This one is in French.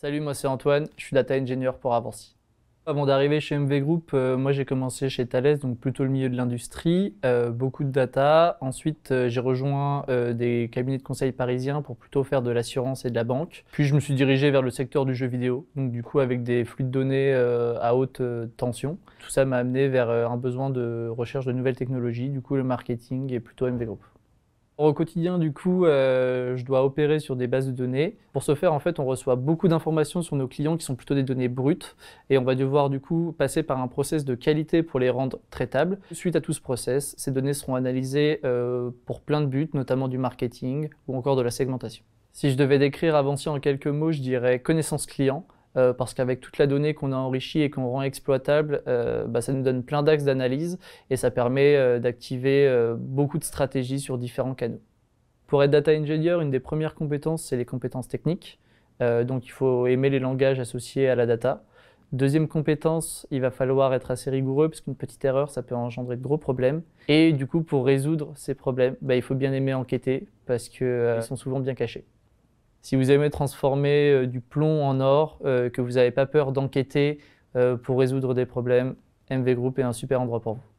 Salut, moi c'est Antoine, je suis data engineer pour Avanci. Avant d'arriver chez MV Group, euh, moi j'ai commencé chez Thales, donc plutôt le milieu de l'industrie, euh, beaucoup de data. Ensuite, euh, j'ai rejoint des cabinets de conseil parisiens pour plutôt faire de l'assurance et de la banque. Puis je me suis dirigé vers le secteur du jeu vidéo, donc du coup avec des flux de données à haute tension. Tout ça m'a amené vers un besoin de recherche de nouvelles technologies, du coup le marketing et plutôt MV Group. Au quotidien, du coup, euh, je dois opérer sur des bases de données. Pour ce faire, en fait, on reçoit beaucoup d'informations sur nos clients qui sont plutôt des données brutes et on va devoir, du coup, passer par un process de qualité pour les rendre traitables. Suite à tout ce process, ces données seront analysées euh, pour plein de buts, notamment du marketing ou encore de la segmentation. Si je devais décrire avancé en quelques mots, je dirais connaissance client, euh, parce qu'avec toute la donnée qu'on a enrichie et qu'on rend exploitable, euh, bah, ça nous donne plein d'axes d'analyse et ça permet euh, d'activer beaucoup de stratégies sur différents canaux. Pour être data engineer, une des premières compétences, c'est les compétences techniques. donc il faut aimer les langages associés à la data. Deuxième compétence, il va falloir être assez rigoureux parce qu'une petite erreur, ça peut engendrer de gros problèmes. Et du coup, pour résoudre ces problèmes, bah, il faut bien aimer enquêter parce qu'ils sont souvent bien cachés. Si vous aimez transformer euh, du plomb en or, euh, que vous n'avez pas peur d'enquêter euh, pour résoudre des problèmes, MV Group est un super endroit pour vous.